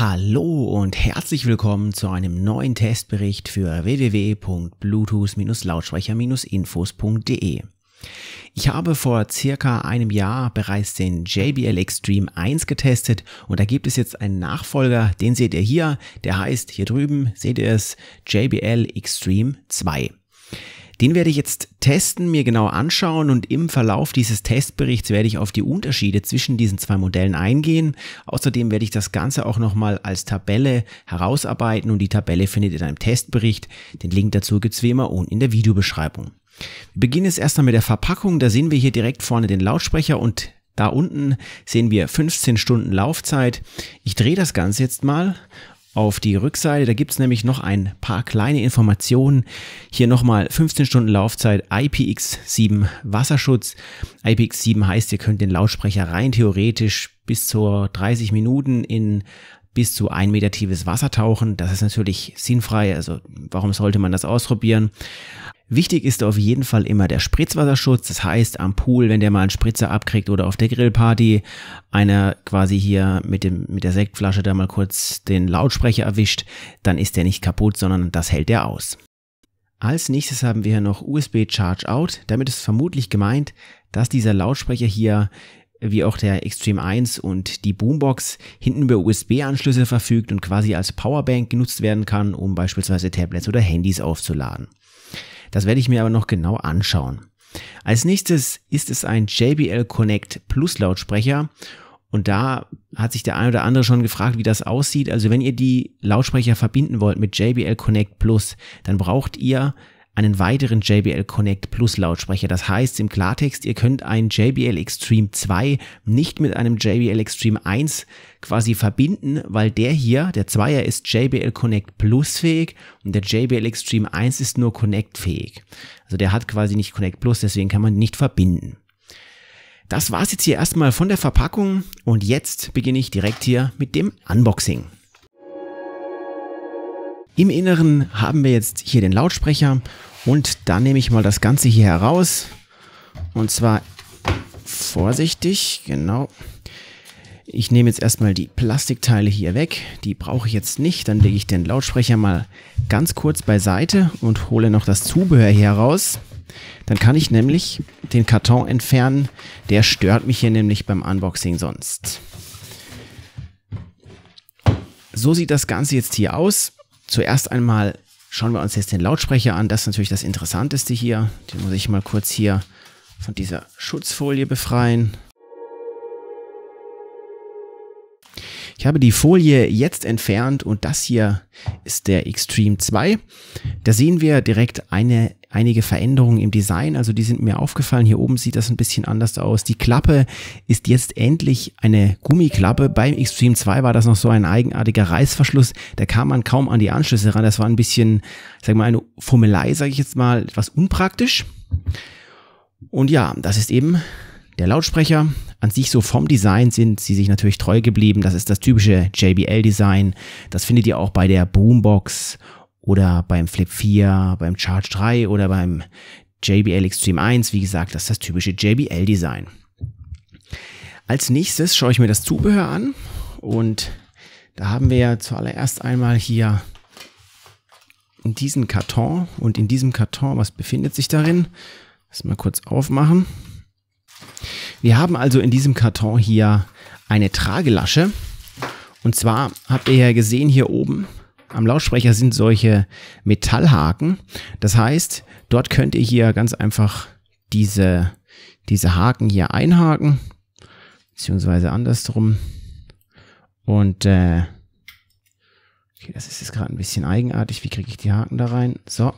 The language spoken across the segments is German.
Hallo und herzlich willkommen zu einem neuen Testbericht für www.bluetooth-lautsprecher-infos.de. Ich habe vor circa einem Jahr bereits den JBL Extreme 1 getestet und da gibt es jetzt einen Nachfolger, den seht ihr hier, der heißt hier drüben, seht ihr es, JBL Extreme 2. Den werde ich jetzt testen, mir genau anschauen und im Verlauf dieses Testberichts werde ich auf die Unterschiede zwischen diesen zwei Modellen eingehen. Außerdem werde ich das Ganze auch nochmal als Tabelle herausarbeiten und die Tabelle findet ihr in einem Testbericht. Den Link dazu gibt es wie immer unten in der Videobeschreibung. Wir beginnen jetzt erstmal mit der Verpackung. Da sehen wir hier direkt vorne den Lautsprecher und da unten sehen wir 15 Stunden Laufzeit. Ich drehe das Ganze jetzt mal auf die Rückseite. Da gibt es nämlich noch ein paar kleine Informationen. Hier nochmal 15 Stunden Laufzeit, IPX7 Wasserschutz. IPX7 heißt, ihr könnt den Lautsprecher rein theoretisch bis zu 30 Minuten in bis zu ein Meter tiefes Wasser tauchen. Das ist natürlich sinnfrei, also warum sollte man das ausprobieren? Wichtig ist auf jeden Fall immer der Spritzwasserschutz, das heißt am Pool, wenn der mal einen Spritzer abkriegt oder auf der Grillparty, einer quasi hier mit, dem, mit der Sektflasche da mal kurz den Lautsprecher erwischt, dann ist der nicht kaputt, sondern das hält der aus. Als nächstes haben wir hier noch USB Charge Out. Damit ist vermutlich gemeint, dass dieser Lautsprecher hier wie auch der Extreme 1 und die Boombox hinten über USB-Anschlüsse verfügt und quasi als Powerbank genutzt werden kann, um beispielsweise Tablets oder Handys aufzuladen. Das werde ich mir aber noch genau anschauen. Als nächstes ist es ein JBL Connect Plus Lautsprecher und da hat sich der ein oder andere schon gefragt, wie das aussieht. Also wenn ihr die Lautsprecher verbinden wollt mit JBL Connect Plus, dann braucht ihr einen weiteren JBL Connect Plus Lautsprecher. Das heißt im Klartext, ihr könnt ein JBL Extreme 2 nicht mit einem JBL Extreme 1 quasi verbinden, weil der hier, der 2er ist JBL Connect Plus fähig und der JBL Extreme 1 ist nur Connect fähig. Also der hat quasi nicht Connect Plus, deswegen kann man nicht verbinden. Das war's jetzt hier erstmal von der Verpackung und jetzt beginne ich direkt hier mit dem Unboxing. Im Inneren haben wir jetzt hier den Lautsprecher und dann nehme ich mal das Ganze hier heraus. Und zwar vorsichtig, genau. Ich nehme jetzt erstmal die Plastikteile hier weg. Die brauche ich jetzt nicht. Dann lege ich den Lautsprecher mal ganz kurz beiseite und hole noch das Zubehör hier raus. Dann kann ich nämlich den Karton entfernen. Der stört mich hier nämlich beim Unboxing sonst. So sieht das Ganze jetzt hier aus. Zuerst einmal Schauen wir uns jetzt den Lautsprecher an. Das ist natürlich das Interessanteste hier. Den muss ich mal kurz hier von dieser Schutzfolie befreien. Ich habe die Folie jetzt entfernt und das hier ist der Extreme 2. Da sehen wir direkt eine einige Veränderungen im Design, also die sind mir aufgefallen. Hier oben sieht das ein bisschen anders aus. Die Klappe ist jetzt endlich eine Gummiklappe. Beim Extreme 2 war das noch so ein eigenartiger Reißverschluss. Da kam man kaum an die Anschlüsse ran. Das war ein bisschen, sag mal, eine Fummelei, sage ich jetzt mal, etwas unpraktisch. Und ja, das ist eben der Lautsprecher. An sich so vom Design sind sie sich natürlich treu geblieben. Das ist das typische JBL-Design. Das findet ihr auch bei der Boombox oder beim Flip 4, beim Charge 3 oder beim JBL Extreme 1. Wie gesagt, das ist das typische JBL-Design. Als nächstes schaue ich mir das Zubehör an und da haben wir ja zuallererst einmal hier in diesen Karton und in diesem Karton, was befindet sich darin? Lass mal kurz aufmachen. Wir haben also in diesem Karton hier eine Tragelasche. Und zwar habt ihr ja gesehen hier oben am Lautsprecher sind solche Metallhaken. Das heißt, dort könnt ihr hier ganz einfach diese, diese Haken hier einhaken, beziehungsweise andersrum. Und äh, okay, das ist jetzt gerade ein bisschen eigenartig. Wie kriege ich die Haken da rein? So,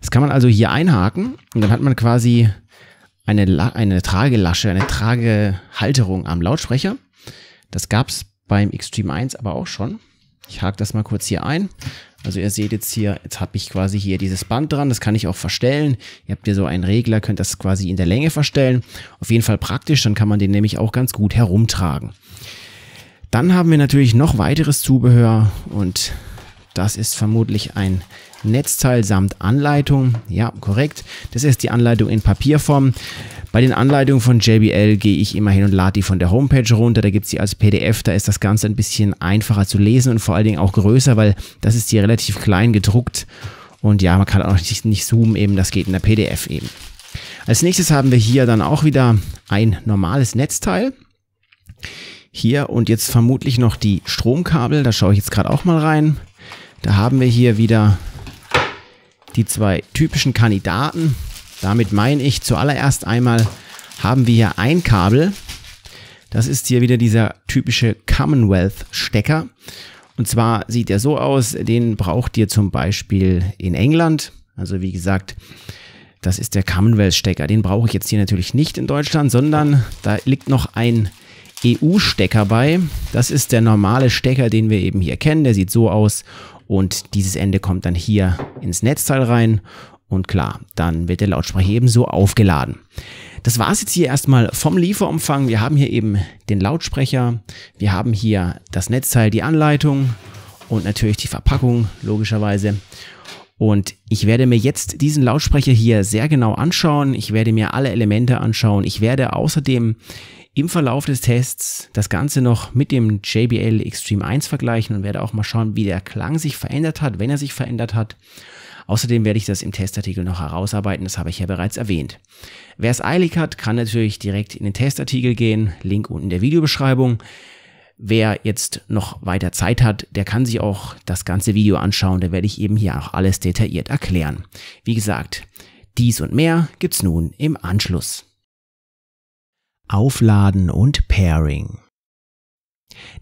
das kann man also hier einhaken und dann hat man quasi eine, eine Tragelasche, eine Tragehalterung am Lautsprecher. Das gab es beim Xtreme 1 aber auch schon. Ich hake das mal kurz hier ein. Also ihr seht jetzt hier, jetzt habe ich quasi hier dieses Band dran, das kann ich auch verstellen. Ihr habt hier so einen Regler, könnt das quasi in der Länge verstellen. Auf jeden Fall praktisch, dann kann man den nämlich auch ganz gut herumtragen. Dann haben wir natürlich noch weiteres Zubehör und das ist vermutlich ein Netzteil samt Anleitung. Ja, korrekt. Das ist die Anleitung in Papierform. Bei den Anleitungen von JBL gehe ich immer hin und lade die von der Homepage runter. Da gibt es die als PDF. Da ist das Ganze ein bisschen einfacher zu lesen und vor allen Dingen auch größer, weil das ist hier relativ klein gedruckt. Und ja, man kann auch nicht, nicht zoomen eben. Das geht in der PDF eben. Als nächstes haben wir hier dann auch wieder ein normales Netzteil. Hier und jetzt vermutlich noch die Stromkabel. Da schaue ich jetzt gerade auch mal rein. Da haben wir hier wieder die zwei typischen Kandidaten. Damit meine ich zuallererst einmal haben wir hier ein Kabel. Das ist hier wieder dieser typische Commonwealth-Stecker. Und zwar sieht er so aus, den braucht ihr zum Beispiel in England. Also wie gesagt, das ist der Commonwealth-Stecker. Den brauche ich jetzt hier natürlich nicht in Deutschland, sondern da liegt noch ein EU-Stecker bei. Das ist der normale Stecker, den wir eben hier kennen. Der sieht so aus und dieses Ende kommt dann hier ins Netzteil rein. Und klar, dann wird der Lautsprecher ebenso aufgeladen. Das war es jetzt hier erstmal vom Lieferumfang. Wir haben hier eben den Lautsprecher, wir haben hier das Netzteil, die Anleitung und natürlich die Verpackung, logischerweise. Und ich werde mir jetzt diesen Lautsprecher hier sehr genau anschauen. Ich werde mir alle Elemente anschauen. Ich werde außerdem im Verlauf des Tests das Ganze noch mit dem JBL Extreme 1 vergleichen und werde auch mal schauen, wie der Klang sich verändert hat, wenn er sich verändert hat. Außerdem werde ich das im Testartikel noch herausarbeiten, das habe ich ja bereits erwähnt. Wer es eilig hat, kann natürlich direkt in den Testartikel gehen, Link unten in der Videobeschreibung. Wer jetzt noch weiter Zeit hat, der kann sich auch das ganze Video anschauen. Da werde ich eben hier auch alles detailliert erklären. Wie gesagt, dies und mehr gibt's nun im Anschluss. Aufladen und Pairing.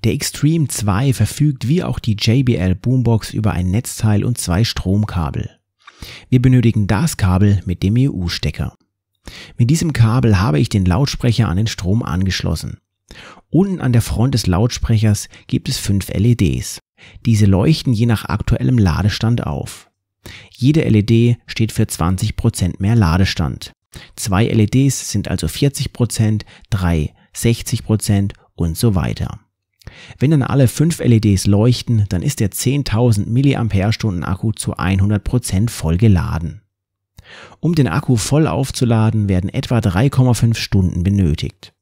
Der Xtreme 2 verfügt wie auch die JBL Boombox über ein Netzteil und zwei Stromkabel. Wir benötigen das Kabel mit dem EU-Stecker. Mit diesem Kabel habe ich den Lautsprecher an den Strom angeschlossen. Unten an der Front des Lautsprechers gibt es fünf LEDs. Diese leuchten je nach aktuellem Ladestand auf. Jede LED steht für 20% mehr Ladestand. Zwei LEDs sind also 40%, drei 60% und so weiter. Wenn dann alle fünf LEDs leuchten, dann ist der 10.000 mAh Akku zu 100% voll geladen. Um den Akku voll aufzuladen, werden etwa 3,5 Stunden benötigt.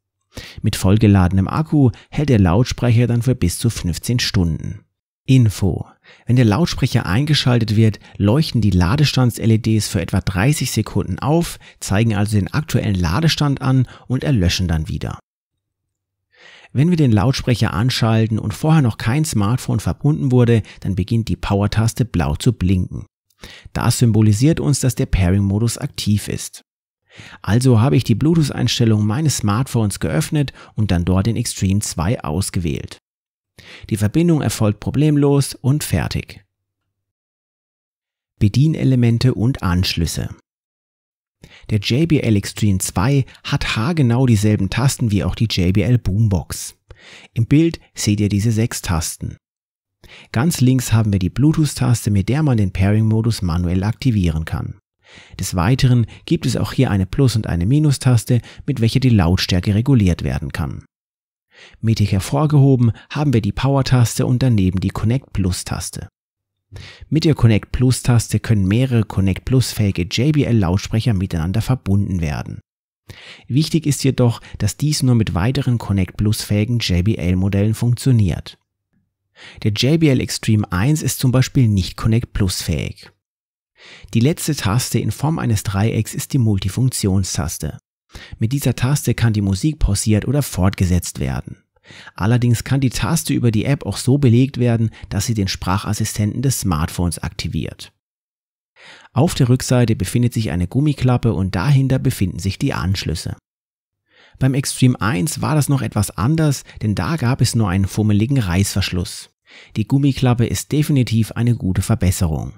Mit vollgeladenem Akku hält der Lautsprecher dann für bis zu 15 Stunden. Info. Wenn der Lautsprecher eingeschaltet wird, leuchten die Ladestands-LEDs für etwa 30 Sekunden auf, zeigen also den aktuellen Ladestand an und erlöschen dann wieder. Wenn wir den Lautsprecher anschalten und vorher noch kein Smartphone verbunden wurde, dann beginnt die Power-Taste blau zu blinken. Das symbolisiert uns, dass der Pairing-Modus aktiv ist. Also habe ich die Bluetooth-Einstellung meines Smartphones geöffnet und dann dort den Extreme 2 ausgewählt. Die Verbindung erfolgt problemlos und fertig. Bedienelemente und Anschlüsse. Der JBL Extreme 2 hat haargenau dieselben Tasten wie auch die JBL Boombox. Im Bild seht ihr diese sechs Tasten. Ganz links haben wir die Bluetooth-Taste, mit der man den Pairing-Modus manuell aktivieren kann. Des Weiteren gibt es auch hier eine Plus- und eine Minustaste, mit welcher die Lautstärke reguliert werden kann. Mittig hervorgehoben haben wir die Power-Taste und daneben die Connect Plus-Taste. Mit der Connect Plus-Taste können mehrere Connect Plus-fähige JBL-Lautsprecher miteinander verbunden werden. Wichtig ist jedoch, dass dies nur mit weiteren Connect Plus-fähigen JBL-Modellen funktioniert. Der JBL Extreme 1 ist zum Beispiel nicht Connect Plus-fähig. Die letzte Taste in Form eines Dreiecks ist die Multifunktionstaste. Mit dieser Taste kann die Musik pausiert oder fortgesetzt werden. Allerdings kann die Taste über die App auch so belegt werden, dass sie den Sprachassistenten des Smartphones aktiviert. Auf der Rückseite befindet sich eine Gummiklappe und dahinter befinden sich die Anschlüsse. Beim Extreme 1 war das noch etwas anders, denn da gab es nur einen fummeligen Reißverschluss. Die Gummiklappe ist definitiv eine gute Verbesserung.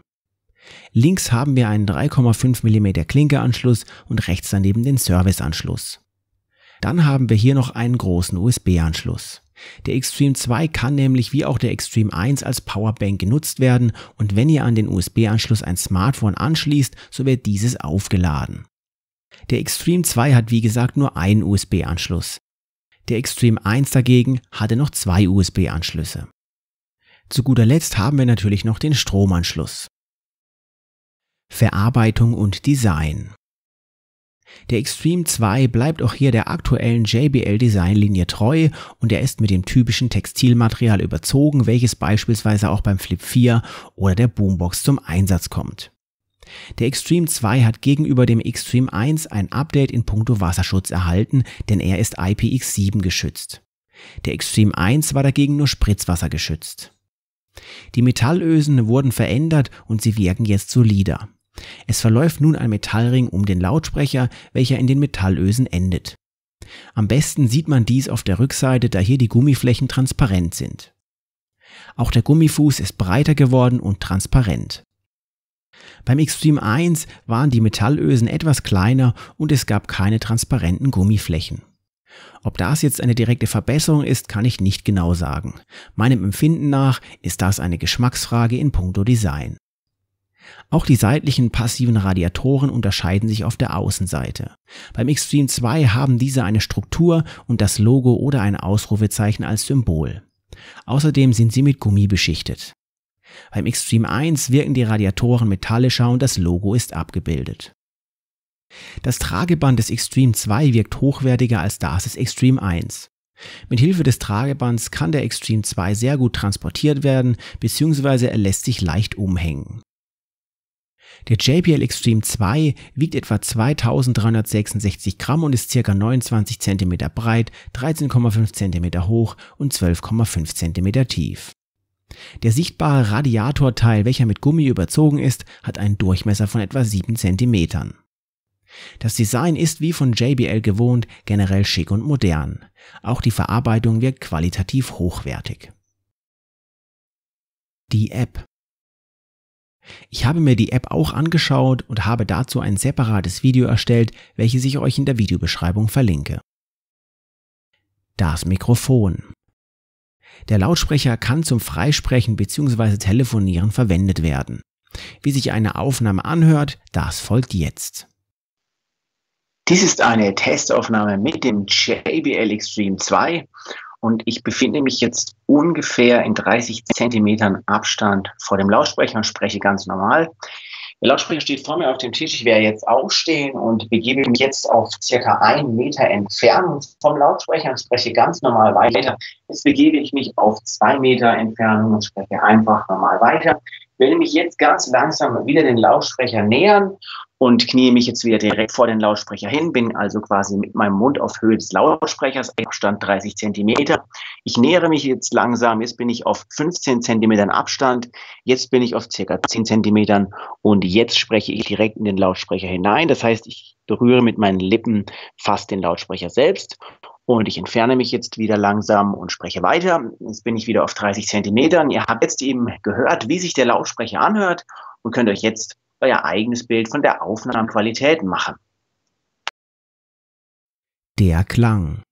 Links haben wir einen 3,5 mm Klinkeanschluss und rechts daneben den Serviceanschluss. Dann haben wir hier noch einen großen USB-Anschluss. Der Extreme 2 kann nämlich wie auch der Extreme 1 als Powerbank genutzt werden und wenn ihr an den USB-Anschluss ein Smartphone anschließt, so wird dieses aufgeladen. Der Extreme 2 hat wie gesagt nur einen USB-Anschluss. Der Extreme 1 dagegen hatte noch zwei USB-Anschlüsse. Zu guter Letzt haben wir natürlich noch den Stromanschluss. Verarbeitung und Design. Der Extreme 2 bleibt auch hier der aktuellen JBL Designlinie treu und er ist mit dem typischen Textilmaterial überzogen, welches beispielsweise auch beim Flip 4 oder der Boombox zum Einsatz kommt. Der Extreme 2 hat gegenüber dem Extreme 1 ein Update in puncto Wasserschutz erhalten, denn er ist IPX7 geschützt. Der Extreme 1 war dagegen nur Spritzwasser geschützt. Die Metallösen wurden verändert und sie wirken jetzt solider. Es verläuft nun ein Metallring um den Lautsprecher, welcher in den Metallösen endet. Am besten sieht man dies auf der Rückseite, da hier die Gummiflächen transparent sind. Auch der Gummifuß ist breiter geworden und transparent. Beim Xtreme 1 waren die Metallösen etwas kleiner und es gab keine transparenten Gummiflächen. Ob das jetzt eine direkte Verbesserung ist, kann ich nicht genau sagen. Meinem Empfinden nach ist das eine Geschmacksfrage in puncto Design. Auch die seitlichen passiven Radiatoren unterscheiden sich auf der Außenseite. Beim Xtreme 2 haben diese eine Struktur und das Logo oder ein Ausrufezeichen als Symbol. Außerdem sind sie mit Gummi beschichtet. Beim Xtreme 1 wirken die Radiatoren metallischer und das Logo ist abgebildet. Das Trageband des Xtreme 2 wirkt hochwertiger als das des Xtreme 1. Mit Hilfe des Tragebands kann der Xtreme 2 sehr gut transportiert werden, bzw. er lässt sich leicht umhängen. Der JBL Extreme 2 wiegt etwa 2366 Gramm und ist ca. 29 cm breit, 13,5 cm hoch und 12,5 cm tief. Der sichtbare Radiatorteil, welcher mit Gummi überzogen ist, hat einen Durchmesser von etwa 7 cm. Das Design ist wie von JBL gewohnt generell schick und modern. Auch die Verarbeitung wirkt qualitativ hochwertig. Die App ich habe mir die App auch angeschaut und habe dazu ein separates Video erstellt, welches ich euch in der Videobeschreibung verlinke. Das Mikrofon. Der Lautsprecher kann zum Freisprechen bzw. Telefonieren verwendet werden. Wie sich eine Aufnahme anhört, das folgt jetzt. Dies ist eine Testaufnahme mit dem JBL Extreme 2 und ich befinde mich jetzt ungefähr in 30 Zentimetern Abstand vor dem Lautsprecher und spreche ganz normal. Der Lautsprecher steht vor mir auf dem Tisch. Ich werde jetzt aufstehen und begebe mich jetzt auf circa einen Meter Entfernung vom Lautsprecher und spreche ganz normal weiter. Jetzt begebe ich mich auf zwei Meter Entfernung und spreche einfach normal weiter werde mich jetzt ganz langsam wieder den Lautsprecher nähern und knie mich jetzt wieder direkt vor den Lautsprecher hin, bin also quasi mit meinem Mund auf Höhe des Lautsprechers, Abstand 30 cm. Ich nähere mich jetzt langsam, jetzt bin ich auf 15 cm Abstand, jetzt bin ich auf circa 10 cm und jetzt spreche ich direkt in den Lautsprecher hinein. Das heißt, ich berühre mit meinen Lippen fast den Lautsprecher selbst und ich entferne mich jetzt wieder langsam und spreche weiter. Jetzt bin ich wieder auf 30 Zentimetern. Ihr habt jetzt eben gehört, wie sich der Lautsprecher anhört und könnt euch jetzt euer eigenes Bild von der Aufnahmequalität machen. Der Klang.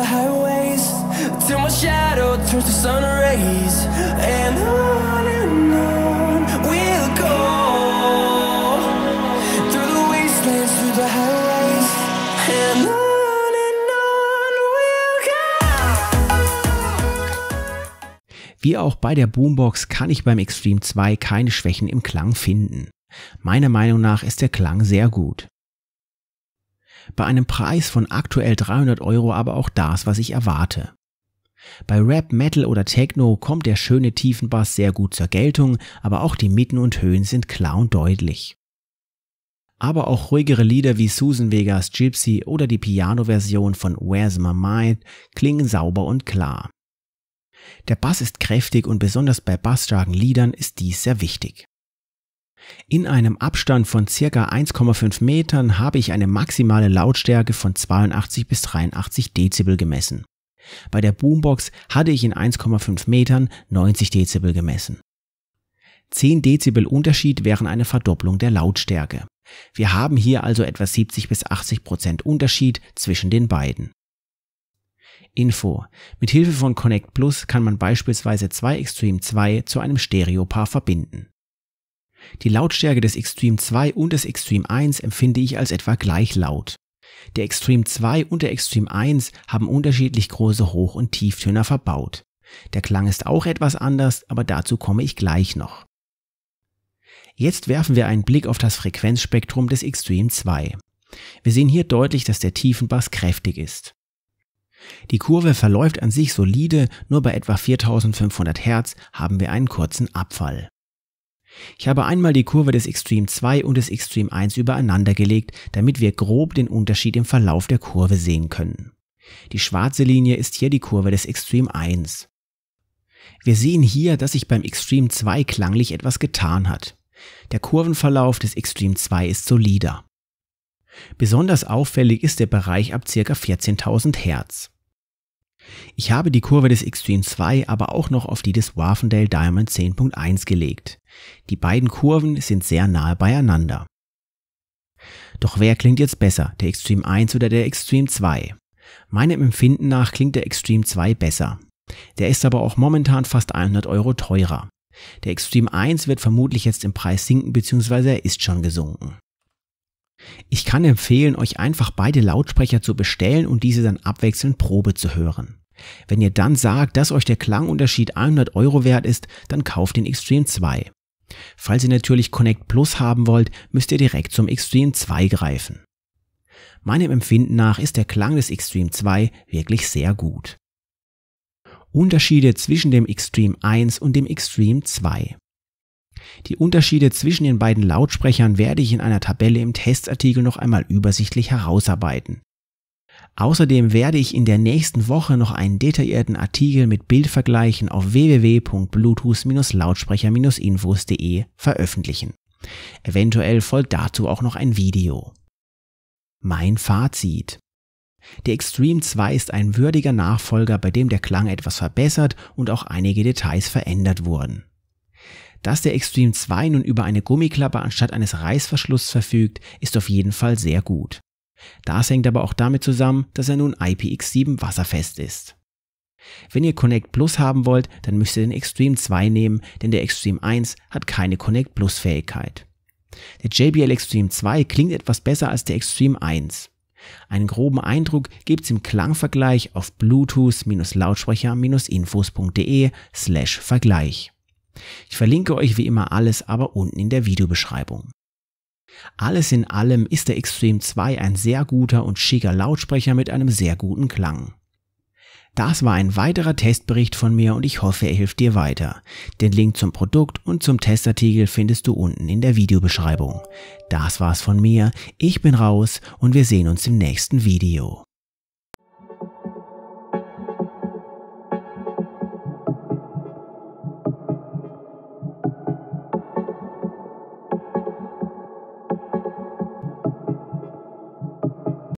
the highways Till my shadow turns to sun rays And on Wie auch bei der Boombox kann ich beim Extreme 2 keine Schwächen im Klang finden. Meiner Meinung nach ist der Klang sehr gut bei einem Preis von aktuell 300 Euro aber auch das, was ich erwarte. Bei Rap, Metal oder Techno kommt der schöne Tiefenbass sehr gut zur Geltung, aber auch die Mitten und Höhen sind klar und deutlich. Aber auch ruhigere Lieder wie Susan Vegas Gypsy oder die Piano-Version von Where's My Mind klingen sauber und klar. Der Bass ist kräftig und besonders bei bassstarken Liedern ist dies sehr wichtig. In einem Abstand von circa 1,5 Metern habe ich eine maximale Lautstärke von 82 bis 83 Dezibel gemessen. Bei der Boombox hatte ich in 1,5 Metern 90 Dezibel gemessen. 10 Dezibel Unterschied wären eine Verdopplung der Lautstärke. Wir haben hier also etwa 70 bis 80 Prozent Unterschied zwischen den beiden. Info. Mit Hilfe von Connect Plus kann man beispielsweise zwei Extreme 2 zu einem Stereopaar verbinden. Die Lautstärke des Extreme 2 und des Extreme 1 empfinde ich als etwa gleich laut. Der Extreme 2 und der Extreme 1 haben unterschiedlich große Hoch- und Tieftöner verbaut. Der Klang ist auch etwas anders, aber dazu komme ich gleich noch. Jetzt werfen wir einen Blick auf das Frequenzspektrum des Extreme 2. Wir sehen hier deutlich, dass der Tiefenbass kräftig ist. Die Kurve verläuft an sich solide, nur bei etwa 4500 Hertz haben wir einen kurzen Abfall. Ich habe einmal die Kurve des Extreme 2 und des Extreme 1 übereinander gelegt, damit wir grob den Unterschied im Verlauf der Kurve sehen können. Die schwarze Linie ist hier die Kurve des Extreme 1. Wir sehen hier, dass sich beim Extreme 2 klanglich etwas getan hat. Der Kurvenverlauf des Extreme 2 ist solider. Besonders auffällig ist der Bereich ab ca. 14.000 Hertz. Ich habe die Kurve des Xtreme 2 aber auch noch auf die des Waffendale Diamond 10.1 gelegt. Die beiden Kurven sind sehr nahe beieinander. Doch wer klingt jetzt besser, der Xtreme 1 oder der Xtreme 2? Meinem Empfinden nach klingt der Xtreme 2 besser. Der ist aber auch momentan fast 100 Euro teurer. Der Xtreme 1 wird vermutlich jetzt im Preis sinken bzw. er ist schon gesunken. Ich kann empfehlen, euch einfach beide Lautsprecher zu bestellen und diese dann abwechselnd Probe zu hören. Wenn ihr dann sagt, dass euch der Klangunterschied 100 Euro wert ist, dann kauft den Xtreme 2. Falls ihr natürlich Connect Plus haben wollt, müsst ihr direkt zum Xtreme 2 greifen. Meinem Empfinden nach ist der Klang des Xtreme 2 wirklich sehr gut. Unterschiede zwischen dem Xtreme 1 und dem Xtreme 2 die Unterschiede zwischen den beiden Lautsprechern werde ich in einer Tabelle im Testartikel noch einmal übersichtlich herausarbeiten. Außerdem werde ich in der nächsten Woche noch einen detaillierten Artikel mit Bildvergleichen auf www.bluetooth-lautsprecher-infos.de veröffentlichen. Eventuell folgt dazu auch noch ein Video. Mein Fazit. Der Extreme 2 ist ein würdiger Nachfolger, bei dem der Klang etwas verbessert und auch einige Details verändert wurden. Dass der Extreme 2 nun über eine Gummiklappe anstatt eines Reißverschlusses verfügt, ist auf jeden Fall sehr gut. Das hängt aber auch damit zusammen, dass er nun IPX7 wasserfest ist. Wenn ihr Connect Plus haben wollt, dann müsst ihr den Extreme 2 nehmen, denn der Extreme 1 hat keine Connect Plus Fähigkeit. Der JBL Extreme 2 klingt etwas besser als der Extreme 1. Einen groben Eindruck gibt's im Klangvergleich auf bluetooth-lautsprecher-infos.de slash Vergleich. Ich verlinke euch wie immer alles aber unten in der Videobeschreibung. Alles in allem ist der Xtreme 2 ein sehr guter und schicker Lautsprecher mit einem sehr guten Klang. Das war ein weiterer Testbericht von mir und ich hoffe, er hilft dir weiter. Den Link zum Produkt und zum Testartikel findest du unten in der Videobeschreibung. Das war's von mir, ich bin raus und wir sehen uns im nächsten Video.